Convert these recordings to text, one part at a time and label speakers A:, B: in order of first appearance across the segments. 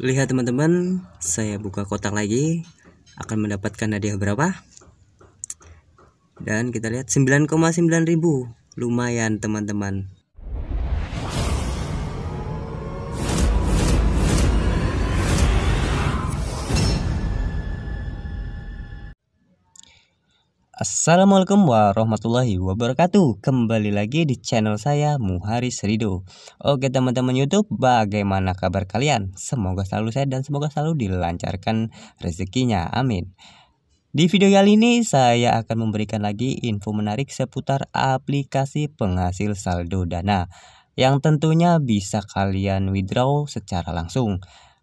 A: Lihat teman-teman, saya buka kotak lagi akan mendapatkan hadiah berapa? Dan kita lihat 9,9 ribu. Lumayan teman-teman. Assalamualaikum warahmatullahi wabarakatuh Kembali lagi di channel saya Muharis Rido Oke teman-teman Youtube bagaimana kabar kalian? Semoga selalu sehat dan semoga selalu dilancarkan rezekinya Amin di video kali ini saya akan memberikan lagi info menarik seputar aplikasi penghasil saldo dana yang tentunya bisa kalian withdraw secara langsung.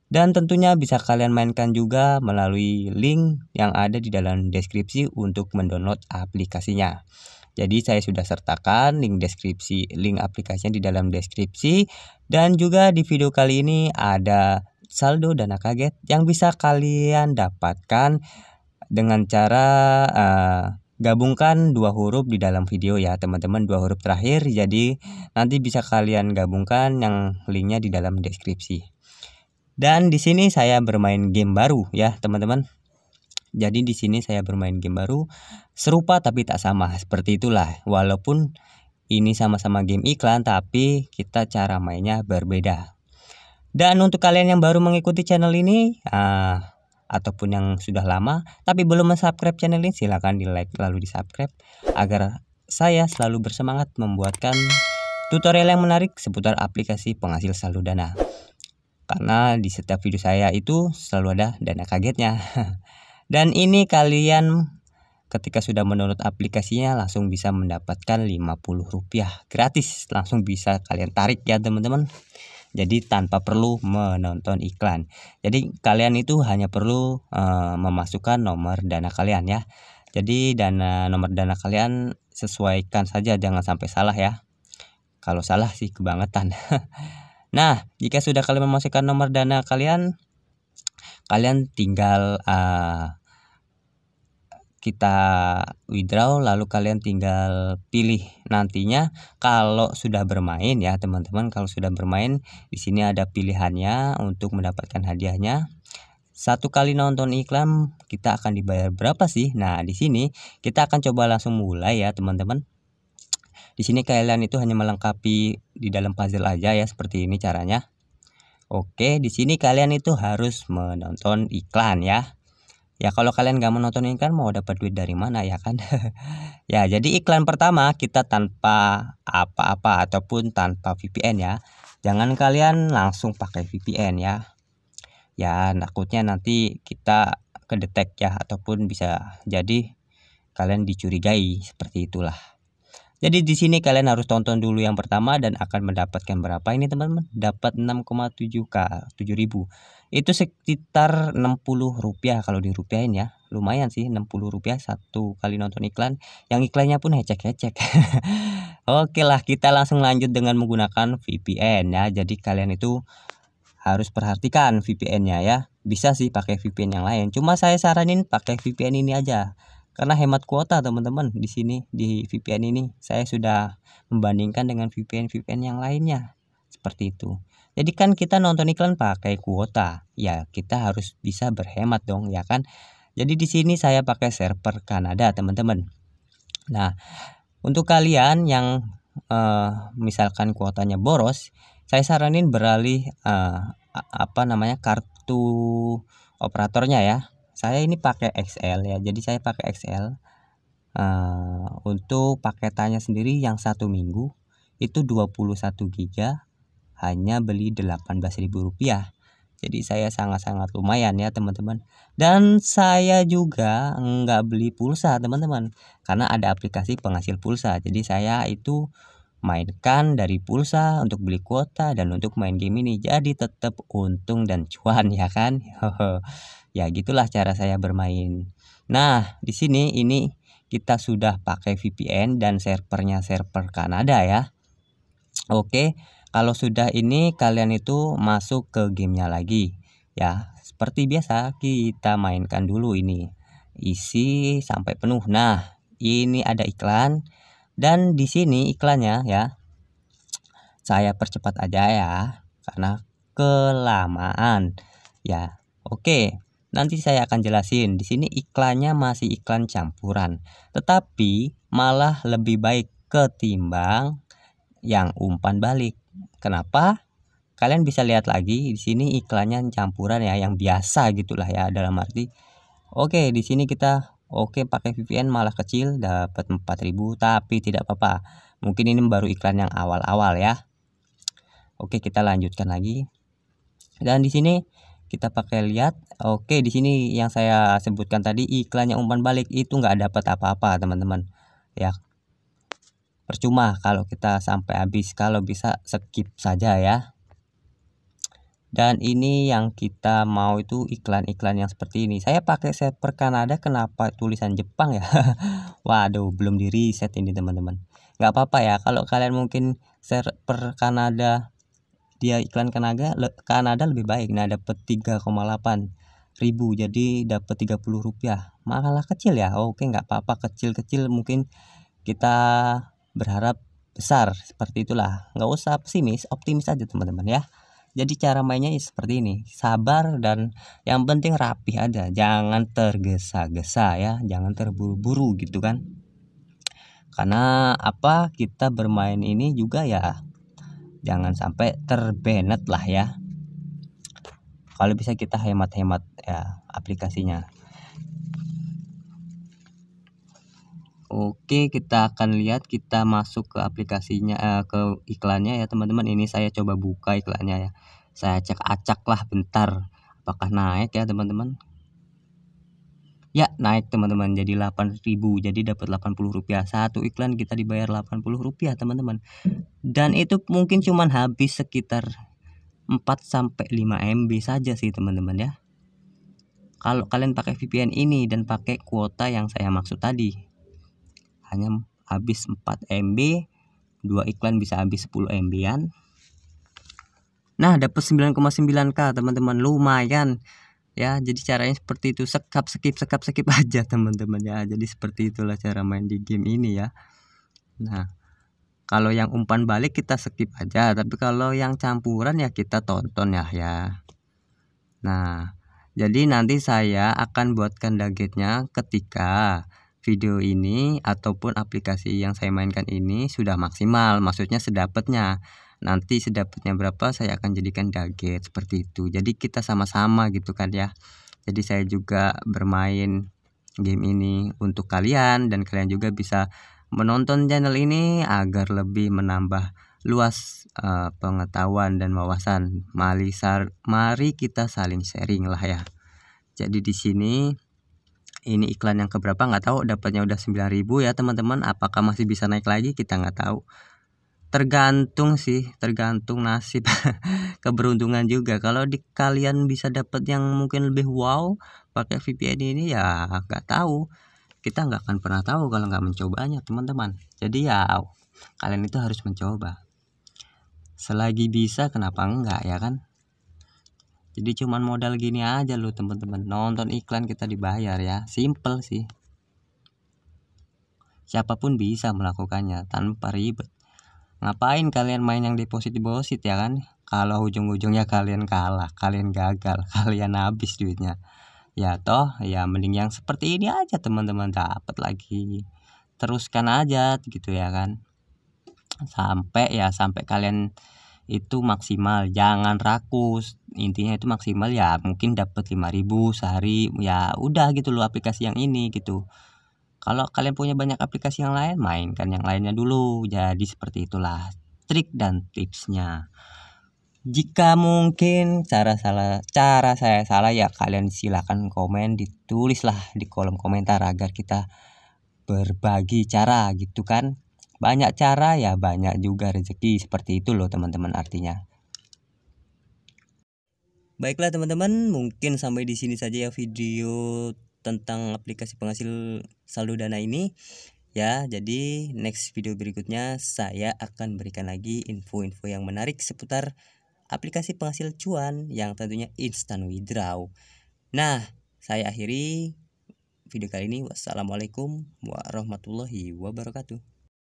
A: Dan tentunya bisa kalian mainkan juga melalui link yang ada di dalam deskripsi untuk mendownload aplikasinya. Jadi saya sudah sertakan link deskripsi, link aplikasinya di dalam deskripsi dan juga di video kali ini ada saldo dana kaget yang bisa kalian dapatkan dengan cara uh, gabungkan dua huruf di dalam video ya teman-teman dua huruf terakhir jadi nanti bisa kalian gabungkan yang linknya di dalam deskripsi dan di sini saya bermain game baru ya, teman-teman. Jadi di sini saya bermain game baru serupa tapi tak sama. Seperti itulah. Walaupun ini sama-sama game iklan tapi kita cara mainnya berbeda. Dan untuk kalian yang baru mengikuti channel ini uh, ataupun yang sudah lama tapi belum mensubscribe channel ini silahkan di like lalu di subscribe agar saya selalu bersemangat membuatkan tutorial yang menarik seputar aplikasi penghasil saldo dana karena di setiap video saya itu selalu ada dana kagetnya. Dan ini kalian ketika sudah menurut aplikasinya langsung bisa mendapatkan 50 rupiah gratis. Langsung bisa kalian tarik ya teman-teman. Jadi tanpa perlu menonton iklan. Jadi kalian itu hanya perlu uh, memasukkan nomor dana kalian ya. Jadi dana nomor dana kalian sesuaikan saja jangan sampai salah ya. Kalau salah sih kebangetan. Nah, jika sudah kalian memasukkan nomor dana kalian, kalian tinggal uh, kita withdraw lalu kalian tinggal pilih nantinya kalau sudah bermain ya teman-teman kalau sudah bermain di sini ada pilihannya untuk mendapatkan hadiahnya satu kali nonton iklan kita akan dibayar berapa sih nah di sini kita akan coba langsung mulai ya teman-teman di sini kalian itu hanya melengkapi di dalam puzzle aja ya seperti ini caranya. Oke, di sini kalian itu harus menonton iklan ya. Ya kalau kalian nggak menonton kan mau dapat duit dari mana ya kan? ya jadi iklan pertama kita tanpa apa-apa ataupun tanpa VPN ya. Jangan kalian langsung pakai VPN ya. Ya takutnya nanti kita kedetek ya ataupun bisa jadi kalian dicurigai seperti itulah. Jadi di sini kalian harus tonton dulu yang pertama dan akan mendapatkan berapa ini teman-teman? Dapat 6,7k, 7000. Itu sekitar 60 rupiah kalau dirupiahin ya. Lumayan sih 60 rupiah satu kali nonton iklan. Yang iklannya pun hecek-hecek. Oke lah, kita langsung lanjut dengan menggunakan VPN ya. Jadi kalian itu harus perhatikan VPN-nya ya. Bisa sih pakai VPN yang lain. Cuma saya saranin pakai VPN ini aja karena hemat kuota teman-teman di sini di VPN ini saya sudah membandingkan dengan VPN VPN yang lainnya seperti itu jadi kan kita nonton iklan pakai kuota ya kita harus bisa berhemat dong ya kan jadi di sini saya pakai server Kanada teman-teman nah untuk kalian yang uh, misalkan kuotanya boros saya saranin beralih uh, apa namanya kartu operatornya ya saya ini pakai XL ya jadi saya pakai XL uh, eh, untuk paketannya sendiri yang satu minggu itu 21 GB hanya beli 18.000 rupiah jadi saya sangat-sangat lumayan ya teman-teman dan saya juga nggak beli pulsa teman-teman karena ada aplikasi penghasil pulsa jadi saya itu mainkan dari pulsa untuk beli kuota dan untuk main game ini jadi tetap untung dan cuan ya kan Ya, gitulah cara saya bermain. Nah, di sini ini kita sudah pakai VPN dan servernya server Kanada ya. Oke, kalau sudah ini kalian itu masuk ke gamenya lagi ya. Seperti biasa kita mainkan dulu ini. Isi sampai penuh. Nah, ini ada iklan dan di sini iklannya ya. Saya percepat aja ya karena kelamaan ya. Oke. Nanti saya akan jelasin. Di sini iklannya masih iklan campuran, tetapi malah lebih baik ketimbang yang umpan balik. Kenapa? Kalian bisa lihat lagi di sini iklannya campuran ya yang biasa gitulah ya dalam arti oke di sini kita oke pakai VPN malah kecil dapat 4000 tapi tidak apa-apa. Mungkin ini baru iklan yang awal-awal ya. Oke, kita lanjutkan lagi. Dan di sini kita pakai lihat oke di sini yang saya sebutkan tadi iklannya umpan balik itu nggak dapat apa-apa teman-teman ya percuma kalau kita sampai habis kalau bisa skip saja ya dan ini yang kita mau itu iklan-iklan yang seperti ini saya pakai server Kanada kenapa tulisan Jepang ya waduh belum di reset ini teman-teman nggak apa-apa ya kalau kalian mungkin server Kanada dia iklan Kanada Kanada lebih baik nah dapat 3,8 ribu jadi dapat 30 rupiah malah kecil ya oke nggak apa-apa kecil-kecil mungkin kita berharap besar seperti itulah nggak usah pesimis optimis aja teman-teman ya jadi cara mainnya seperti ini sabar dan yang penting rapih aja jangan tergesa-gesa ya jangan terburu-buru gitu kan karena apa kita bermain ini juga ya jangan sampai terbenet lah ya kalau bisa kita hemat-hemat ya aplikasinya Oke kita akan lihat kita masuk ke aplikasinya eh, ke iklannya ya teman-teman ini saya coba buka iklannya ya saya cek acak lah bentar apakah naik ya teman-teman ya naik teman-teman jadi 8000 jadi dapat 80 rupiah satu iklan kita dibayar 80 rupiah teman-teman dan itu mungkin cuman habis sekitar 4 sampai 5 MB saja sih teman-teman ya kalau kalian pakai VPN ini dan pakai kuota yang saya maksud tadi hanya habis 4 MB dua iklan bisa habis 10 MB-an nah dapat 9,9k teman-teman lumayan ya jadi caranya seperti itu sekap skip sekap skip aja teman-teman ya jadi seperti itulah cara main di game ini ya nah kalau yang umpan balik kita skip aja tapi kalau yang campuran ya kita tonton ya ya nah jadi nanti saya akan buatkan targetnya ketika video ini ataupun aplikasi yang saya mainkan ini sudah maksimal maksudnya sedapatnya nanti sedapatnya berapa saya akan jadikan daget seperti itu jadi kita sama-sama gitu kan ya jadi saya juga bermain game ini untuk kalian dan kalian juga bisa menonton channel ini agar lebih menambah luas uh, pengetahuan dan wawasan. Mari, mari kita saling sharing lah ya. Jadi di sini ini iklan yang keberapa nggak tahu dapatnya udah 9000 ya teman-teman apakah masih bisa naik lagi kita nggak tahu tergantung sih tergantung nasib keberuntungan juga kalau di kalian bisa dapat yang mungkin lebih wow pakai VPN ini ya nggak tahu kita nggak akan pernah tahu kalau nggak mencobanya teman-teman jadi ya kalian itu harus mencoba selagi bisa kenapa enggak ya kan jadi cuman modal gini aja loh teman-teman nonton iklan kita dibayar ya simple sih siapapun bisa melakukannya tanpa ribet ngapain kalian main yang deposit deposit ya kan kalau ujung-ujungnya kalian kalah kalian gagal kalian habis duitnya ya toh ya mending yang seperti ini aja teman-teman dapat lagi teruskan aja gitu ya kan sampai ya sampai kalian itu maksimal jangan rakus intinya itu maksimal ya mungkin dapat 5000 sehari ya udah gitu loh aplikasi yang ini gitu kalau kalian punya banyak aplikasi yang lain, mainkan yang lainnya dulu. Jadi seperti itulah trik dan tipsnya. Jika mungkin cara salah cara saya salah ya kalian silakan komen ditulislah di kolom komentar agar kita berbagi cara gitu kan. Banyak cara ya banyak juga rezeki seperti itu loh teman-teman artinya. Baiklah teman-teman, mungkin sampai di sini saja ya video tentang aplikasi penghasil saldo dana ini ya jadi next video berikutnya saya akan berikan lagi info-info yang menarik seputar aplikasi penghasil cuan yang tentunya instant withdraw nah saya akhiri video kali ini wassalamualaikum warahmatullahi wabarakatuh